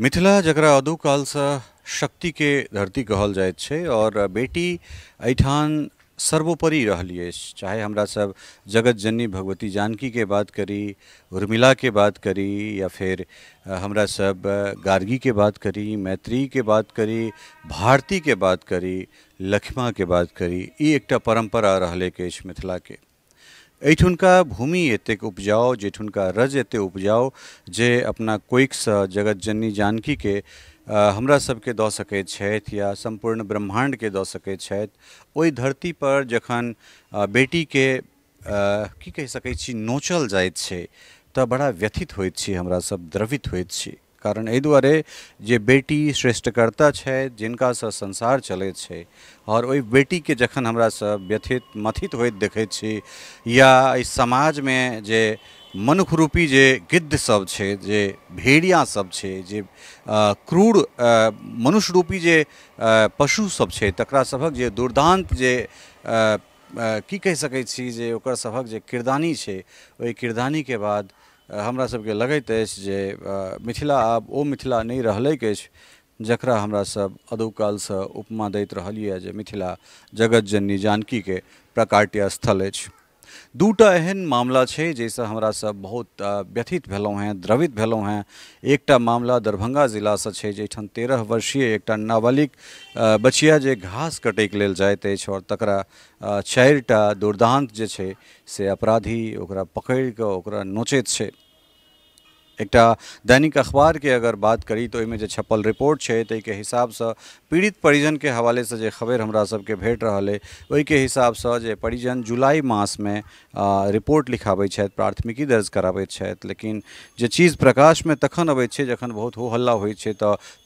मिथिला जरा अदू काल से शक्ति के धरती कहल जाए और बेटी अठान सर्वोपरि रही चाहे हमरा सब जगत जननी भगवती जानकी के बात करी उर्मिला के बात करी या फिर हमरा सब गार्गी के बात करी मैत्री के बात करी भारती के बात करी लक्ष्मा के बात करी ये एक परंपरा रहा के मिथिला के एठुनका भूमि एतेक उपजाओ जेठुनका रज एत उपजाओ जे अपना कोइकसँ जगत जननी के हमरा सभके दऽ सकैत छथि या सम्पूर्ण ब्रह्माण्डके दऽ सकैत छथि ओहि पर जखन बेटीके की कहि सकैत छी नोचल जाइत छै तऽ बड़ा व्यथित होइत छी द्रवित होइत छी कारण एहि दुआरे जे बेटी श्रेष्ठकर्ता है जिनका सा संसार चले छे और वही बेटी के जखन हमरा सब व्यथित मथित होइत देखे छी या इस समाज में जे रूपी जे गिद्ध सब छे जे भेड़िया सब छे जे क्रूर मनुष्य रूपी जे पशु सब छे तकरा सबक जे दुर्दांत जे की कहि सकै छी जे ओकर सबक जे किरदानी छै ओहि के बाद हमरा सबके लगैत जे मिथिला आब ओ मिथिला नहीं रहलैक जकरा हमरा सब से उपमा दैत रहलिए जे मिथिला जगत जननी जानकी के प्रकाट्य स्थल है दूटा एहन मामला है जैसे हमरा सब बहुत व्यथित भेलों हैं द्रवित भेलों हैं एक मामला दरभंगा जिला से है जैठन तेरह वर्षीय एक नाबालिग बचिया जे घास कटे के लिए जाइत और तक चारिटा दुर्दांत जे छे से अपराधी ओकरा पकड़ के ओकरा एक दैनिक अखबार के अगर बात करी तो इमें छपल रिपोर्ट है तई के हिसाब से पीड़ित परिजन के हवाले से खबर हमरा सबके भेट रहा है के हिसाब से परिजन जुलाई मास में आ, रिपोर्ट लिखाबै प्राथमिकी दर्ज कराब लेकिन जो चीज़ प्रकाश में तखन अब जखन बहुत हो हल्ला हो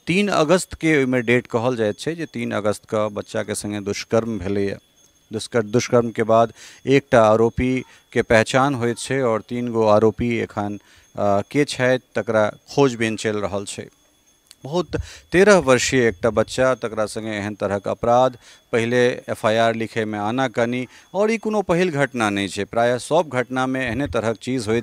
तीन अगस्त के डेट कहल जाए तीन अगस्त के बच्चा के संगे दुष्कर्म भेलैया दुष्कर्म के बाद एक आरोपी के पहचान हो और तीन गो आरोपी एखन के छथि तकरा खोजबीन चल रहा है बहुत तेरह वर्षीय एक बच्चा तकरा संगे एहन तरहक अपराध पहले एफआईआर लिखे में आना कनी और ई कोनो पहल घटना नहीं है प्राय सब घटना में एहने तरहक चीज हो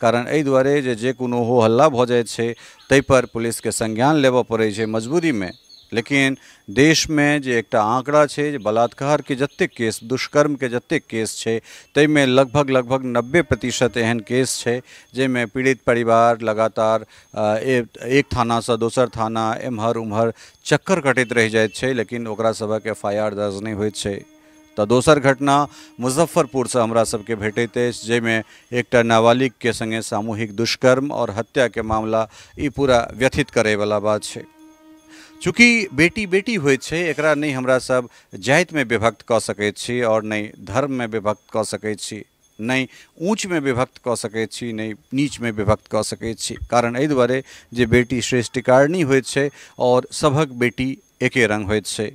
कारण अ दुआरे जे कोनो हो हल्ला जाए जाइत पर पुलिस के संज्ञान लेबऽ पड़े मजबूरी में लेकिन देश में जे एक आंकड़ा है बलात्कार के जत्ते केस दुष्कर्म के जत्ते केस है तई में लगभग लगभग नब्बे प्रतिशत एहन केस है जिनमें पीड़ित परिवार लगातार एक थाना से दोसर थाना एम्हर उम्हर चक्कर कटित रह जाए लेकिन सबक एफ आई आर दर्ज नहीं हो तो दोसर घटना मुजफ्फरपुर से हमरा सबके भेटत अछि एक नाबालिग के संगे सामूहिक दुष्कर्म और हत्या के मामला ई पूरा व्यथित वाला बात है चूँकि बेटी बेटी हो छै एकरा नहि हमरासभ में विभक्त कह सकैत छी नहीं धर्म में विभक्त कह सकैत छी नहि में विभक्त कह सकैत छी नीच में विभक्त कह सकैत छी कारण अ दुआरे जे बेटी श्रेष्ठकारिणी होइत छै सबक बेटी एके रंग होइत छै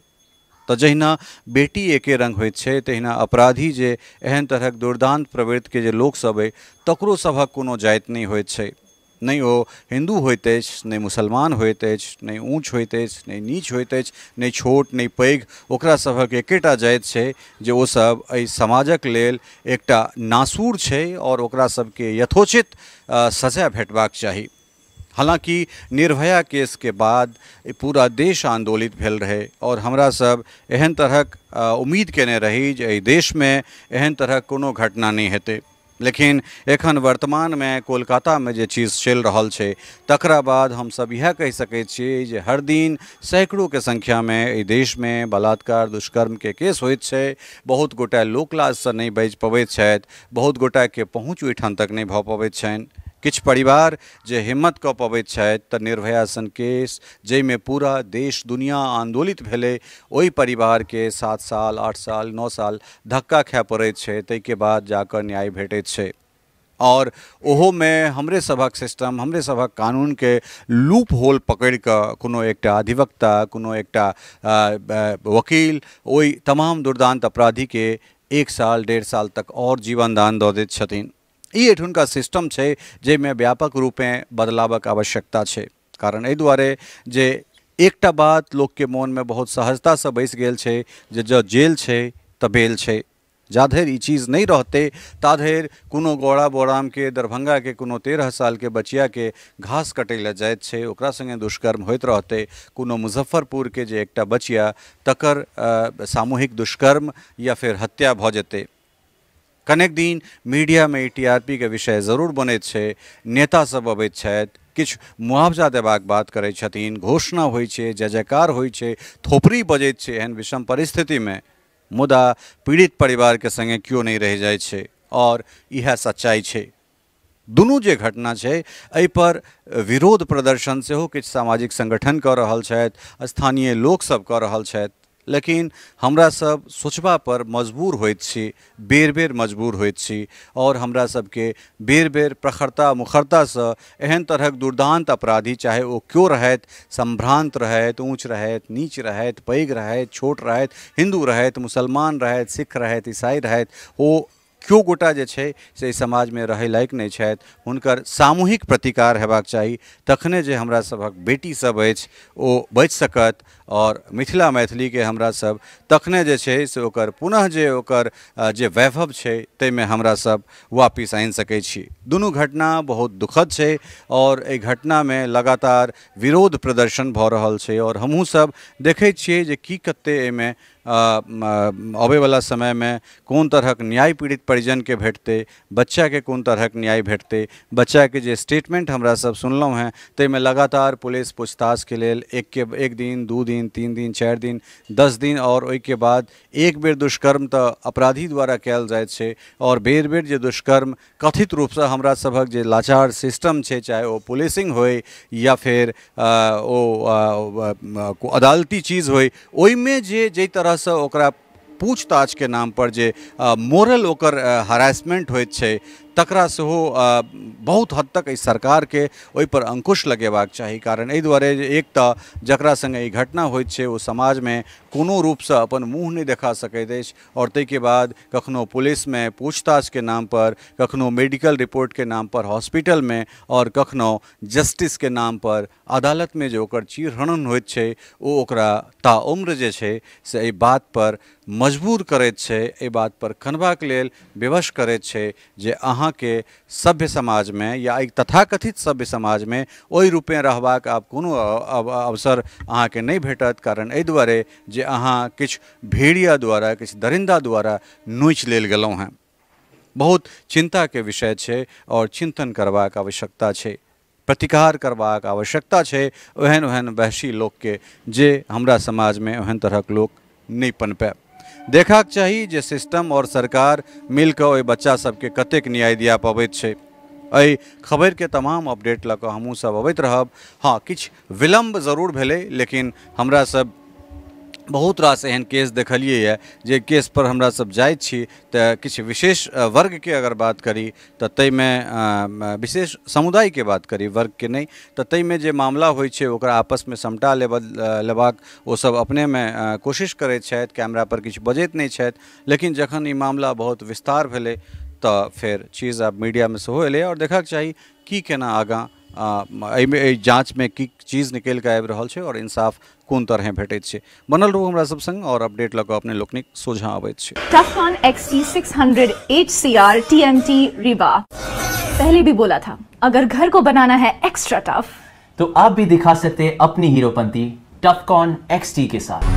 जहिना बेटी एके रंग होइत छै तहिना अपराधी जे एहन तरहक दुर्दान्त के जे सब अइ तकरो सभक कोनो जाति नहीं होइत छै नहीं ओ हिंदू होत नहीं मुसलमान होत नहीं ऊँच होत नहीं नीच होत नहीं छोट नहीं पैघ ओकरा एक एकेटा है छै जे ओसभ एहि समाजक लेल एक नासूर है और ओकरा यथोचित सजा भेटबाक चाही हालांकि निर्भया केस के बाद पूरा देश आंदोलित भेल रहे और हमरा सब एहन तरहक उम्मीद केने रही जे में एहन तरहक कोनो घटना नहीं हेतै लेकिन एखन वर्तमान में कोलकाता में जो चीज चल रहा है तकरा बाद हम सब यह कह सकते हर दिन सैकड़ों के में संख्यामे देश में बलात्कार के केस होइत बहुत गोटा लो से नहीं बाजि पबैत छथि बहुत के पहुँच ओहिठाम तक नहीं भऽ पबैत छनि कि परिवार जे हिम्मत कऽ पबैत छथि तऽ निर्भया सन केस जाहिमे पूरा देश दुनिया आन्दोलित भेलै ओहि परिवारके सात साल आठ साल नओ साल धक्का खाय पड़ैत छै ताहिके बाद जाकऽ न्याय भेटैत छै और ओहोमे हमरे सभक सिस्टम हमरे सभक कानूनके लूप होल पकड़ि कऽ कोनो एकटा अधिवक्ता कोनो एकटा वकील ओहि तमाम दुर्दान्त अपराधीके एक साल डेढ़ साल तक और जीवनदान दऽ दैत छथिन એ सीस्टम है जैमें व्यापक रूपे રૂપે બદલાવક આવશ્યકતા છે કારણ એ દ્વારે एक बात लोग के मन में बहुत सहजता से बैस गए है जे ज जेल है तबेल है जाधर ई चीज़ नहीं रहते ताधर कोनो गोड़ा बोराम के दरभंगा के कोनो तेरह साल के बचिया के घास कटे ला जाए छे ओकरा संगे दुष्कर्म होते रहते कोनो मुजफ्फरपुर के जे एक बचिया तकर सामूहिक दुष्कर्म या फिर हत्या भ जते कनेक दिन मीडिया में टीआरपी के विषय जरूर बने छे नेता सब अबैत कि मुआवजा देबाक बात करे छथिन घोषणा हो जय जयकार हो छै थोपड़ी बजैत एहन विषम परिस्थिति में मुदा पीड़ित के संगे क्यों नहीं रह जाए छे और इएह सच्चाई छे दुनू जे घटना छै पर विरोध प्रदर्शन हो कि सामाजिक संगठन कर रहल छथि स्थानीय सब कर रहल छथि लेकिन हमरा सब सोचबा पर मजबूर होइत छी बेर बेर मजबूर होइत छी और हमरा के बेर बेर प्रखरता से एहन तरहक दुर्दांत अपराधी चाहे वो क्यों रहथि संभ्रांत रहथि ऊँच रहथि नीच रहथि पैघ रहथि छोट रहथि हिंदू रहथि मुसलमान रहथि सिख रहथि ईसाई रहथि वो क्यों गोटा जे छै से समाज में रह लायक नहीं हुनकर सामूहिक प्रतिकार हेबाक चाही तखने जे हमरा सबक बेटी सब अछि ओ बच सकत और मिथिला मैथिली के हमरा सब तखने जे छे से ओकर पुनः जे ओकर जे वैभव ते में हमरा सब वापिस आनि सके छी दुनू घटना बहुत दुखद छे और ए घटना में लगातार विरोध प्रदर्शन भ रहल छै और हमहूँ सब देखै छियै जे की कत्ते एहिमे अबे वाला समय में कौन तरहक न्याय पीड़ित परिजन के बच्चा के कौन तरहक न्याय बच्चा के जो स्टेटमेंट हमरा सब हैं ते में लगातार पुलिस के लिए एक के एक दिन दू दिन तीन दिन चार दिन दस दिन और के बाद एक बेर दुष्कर्म तो अपराधी द्वारा कैल जाए और बेर बेर जो दुष्कर्म कथित रूप हमरा हर जे लाचार सिस्टम है चाहे वो पुलिसिंग हो या फिर वो अदालती चीज हो ओहिमे जे तरह तरहसँ ओकरा पूछताछके नामपर जे मोरल ओकर हरासमेंट होइत तकरा सेहो बहुत हद तक सरकार के पर अंकुश लगेबाक चाहिए कारण अ दुआरे एक तऽ जकरा घटना हो समाज में कोनो रूप से अपन मुँह नहीं देखा सकते और ते के बाद पुलिस में पूछताछ के नाम पर कखनो मेडिकल नाम पर हॉस्पिटल में और कखनो जस्टिस के नाम पर अदालत में जो ओ हो उम्र जे छै से बात पर मजबूर करैत छै एहि बातपर खनबाक लेल विवश करे छे जे अहाँ वहाँ के सभ्य समाज में या एक तथाकथित सभ्य समाज में ओहि रूपे रहबाक आब कोनो अवसर अहाँ के नहीं भेटत कारण एहि दुआरे जे अहाँ किछु भेड़िया द्वारा किछु दरिंदा द्वारा नोच लेल गेलहुँ हैं बहुत चिंता के विषय है और चिंतन करबाक आवश्यकता है प्रतिकार करबाक आवश्यकता है ओहन ओहन वहशी लोक के जे हमरा समाज में ओहन तरहक लोग नहीं पनपे देखा चाहिए जे सिस्टम और सरकार मिलकर वो बच्चा सबके कतेक न्याय दिया है अ खबर के तमाम अपडेट लऽ कऽ हमहूँसभ अबैत रहब हँ विलम्ब जरूर भले लेकिन सब बहुत रास एहन केस देखलिए है जे केस पर हमरा सब जाए छी तऽ किछु विशेष के अगर बात करी तऽ में विशेष समुदाय के बात करी वर्ग के नहीं तऽ में जे मामला होइ आपस में समटा ले लेबाक अपने में कोशिश करैत कैमरा पर किछु बजत नहीं लेकिन जखन ई मामला बहुत विस्तार भेलै तो फिर चीज मीडिया में से एलै और देखक चाहिए कि केना आगाँ जाँच में की चीज निकल के आबि रहल छै आओर इन्साफ कोन तरहे बनल रहू हमारा सब संग और अपडेट लग अपने लोकनिक सोझा अबैत छी टफॉन एक्सटी 600 एचसीआर टीएमटी पहले भी बोला था अगर घर को बनाना है एक्स्ट्रा टफ तो आप भी दिखा सकते हैं अपनी हीरोपंती टफकॉन एक्सटी के साथ